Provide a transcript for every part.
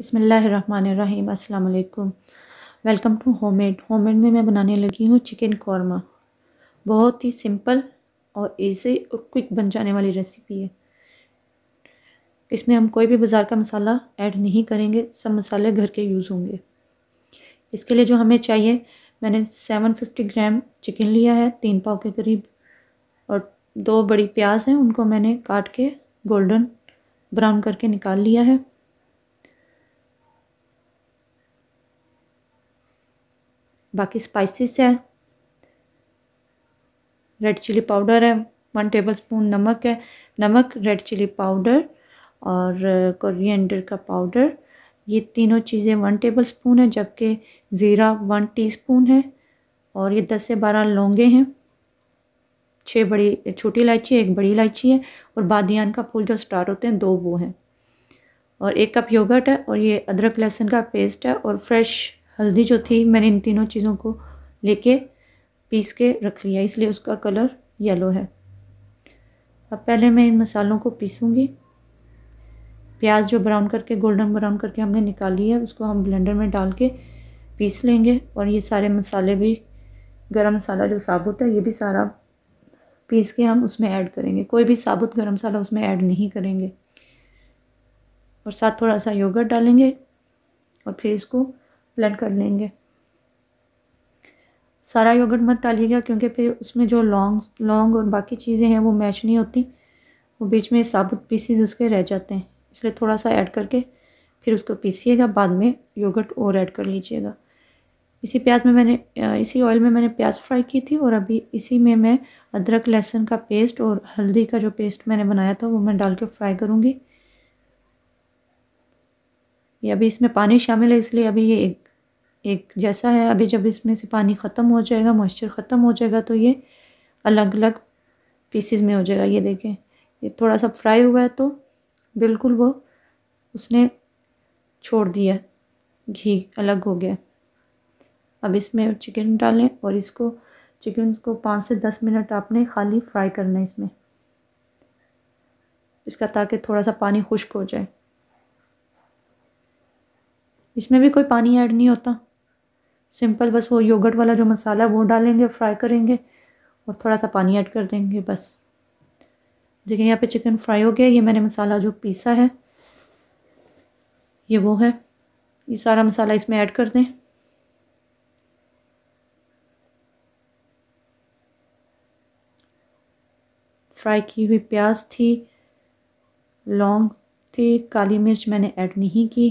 बसमीम् अल्लाम welcome to homemade homemade में मैं बनाने लगी हूँ चिकन कौरमा बहुत ही सिंपल और इजी और क्विक बन जाने वाली रेसिपी है इसमें हम कोई भी बाज़ार का मसाला ऐड नहीं करेंगे सब मसाले घर के यूज़ होंगे इसके लिए जो हमें चाहिए मैंने सेवन फिफ्टी ग्राम चिकन लिया है तीन पाव के करीब और दो बड़ी प्याज हैं उनको मैंने काट के गोल्डन ब्राउन करके निकाल लिया है बाकी स्पाइसेस हैं रेड चिली पाउडर है वन टेबल स्पून नमक है नमक रेड चिली पाउडर और कोरिएंडर uh, का पाउडर ये तीनों चीज़ें वन टेबल स्पून है जबकि ज़ीरा वन टीस्पून है और ये दस से बारह लौंगे हैं छः बड़ी छोटी इलायची एक बड़ी इलायची है और बादियान का फूल जो स्टार होते हैं दो वो हैं और एक कप योगर्ट है और ये अदरक लहसुन का पेस्ट है और फ्रेश हल्दी जो थी मैंने इन तीनों चीज़ों को लेके पीस के रख लिया इसलिए उसका कलर येलो है अब पहले मैं इन मसालों को पीसूँगी प्याज जो ब्राउन करके गोल्डन ब्राउन करके हमने निकाली है उसको हम ब्लेंडर में डाल के पीस लेंगे और ये सारे मसाले भी गरम मसाला जो साबुत है ये भी सारा पीस के हम उसमें ऐड करेंगे कोई भी साबुत गरम मसाला उसमें ऐड नहीं करेंगे और साथ थोड़ा सा योगर्ट डालेंगे और फिर इसको ब्लेंड कर लेंगे सारा योगर्ट मत डालिएगा क्योंकि फिर उसमें जो लॉन्ग लॉन्ग और बाकी चीज़ें हैं वो मैच नहीं होती वो बीच में साबुत पीसीज उसके रह जाते हैं इसलिए थोड़ा सा ऐड करके फिर उसको पीसीएगा बाद में योगर्ट और ऐड कर लीजिएगा इसी प्याज में मैंने इसी ऑयल में मैंने प्याज फ्राई की थी और अभी इसी में मैं अदरक लहसुन का पेस्ट और हल्दी का जो पेस्ट मैंने बनाया था वो मैं डाल के फ्राई करूँगी ये अभी इसमें पानी शामिल है इसलिए अभी ये एक एक जैसा है अभी जब इसमें से पानी ख़त्म हो जाएगा मॉइस्चर ख़त्म हो जाएगा तो ये अलग अलग पीसीज में हो जाएगा ये देखें ये थोड़ा सा फ्राई हुआ है तो बिल्कुल वो उसने छोड़ दिया घी अलग हो गया अब इसमें चिकन डालें और इसको चिकन को पाँच से दस मिनट आपने खाली फ्राई करना है इसमें इसका ताकि थोड़ा सा पानी खुश्क हो जाए इसमें भी कोई पानी ऐड नहीं होता सिंपल बस वो योगर्ट वाला जो मसाला वो डालेंगे फ्राई करेंगे और थोड़ा सा पानी ऐड कर देंगे बस देखिए यहाँ पे चिकन फ्राई हो गया ये मैंने मसाला जो पीसा है ये वो है ये सारा मसाला इसमें ऐड कर दें फ्राई की हुई प्याज थी लौंग थी काली मिर्च मैंने ऐड नहीं की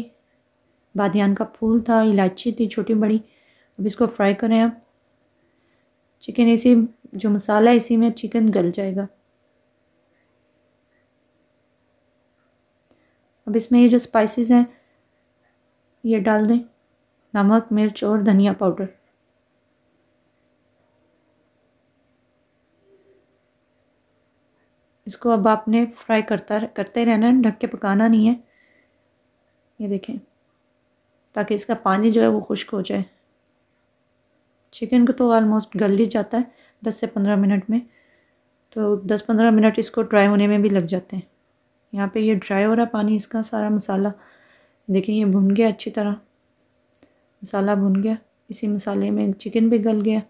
बादियान का फूल था इलायची थी छोटी बड़ी अब इसको फ्राई करें आप चिकन इसी जो मसाला है इसी में चिकन गल जाएगा अब इसमें ये जो स्पाइसेस हैं ये डाल दें नमक मिर्च और धनिया पाउडर इसको अब आपने फ्राई करता करते रहना है ढक के पकाना नहीं है ये देखें ताकि इसका पानी जो है वो खुश्क हो जाए चिकन को तो ऑलमोस्ट गल ही जाता है दस से पंद्रह मिनट में तो दस पंद्रह मिनट इसको ड्राई होने में भी लग जाते हैं यहाँ पे ये ड्राई हो रहा पानी इसका सारा मसाला देखिए ये भुन गया अच्छी तरह मसाला भुन गया इसी मसाले में चिकन भी गल गया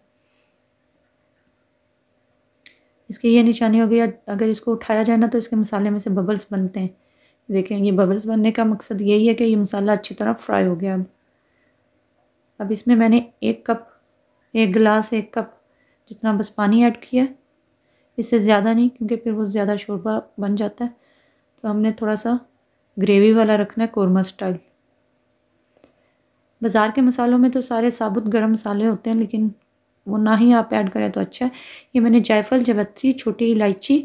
इसकी ये निशानी हो गई अगर इसको उठाया जाए ना तो इसके मसाले में से बबल्स बनते हैं देखें ये बबल्स बनने का मकसद यही है कि ये मसाला अच्छी तरह फ्राई हो गया अब अब इसमें मैंने एक कप एक गिलास एक कप जितना बस पानी ऐड किया इससे ज़्यादा नहीं क्योंकि फिर वो ज़्यादा शोरबा बन जाता है तो हमने थोड़ा सा ग्रेवी वाला रखना है कौरमा स्टाइल बाज़ार के मसालों में तो सारे साबुत गर्म मसाले होते हैं लेकिन वो ना ही आप ऐड करें तो अच्छा है ये मैंने जायफल जवत्री छोटी इलायची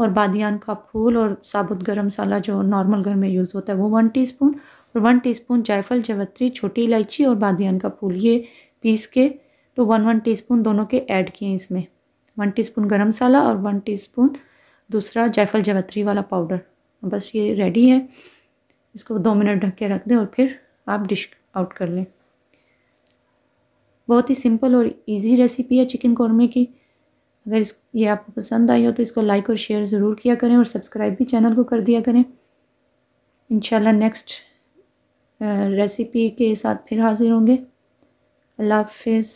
और बादियान का फूल और साबुत गर्म मसाला जो नॉर्मल घर में यूज़ होता है वो वन टीस्पून और वन टीस्पून जायफल जवत्री छोटी इलायची और बादियान का फूल ये पीस के तो वन वन टी दोनों के ऐड किए इसमें वन टी स्पून गर्म मसाला और वन टी दूसरा जायफल जवत्री वाला पाउडर बस ये रेडी है इसको दो मिनट ढक के रख दें और फिर आप डिश आउट कर लें बहुत ही सिंपल और इजी रेसिपी है चिकन कौरमे की अगर इस ये आपको पसंद आई हो तो इसको लाइक और शेयर ज़रूर किया करें और सब्सक्राइब भी चैनल को कर दिया करें इंशाल्लाह नेक्स्ट रेसिपी के साथ फिर हाज़िर होंगे अल्लाह हाफिज़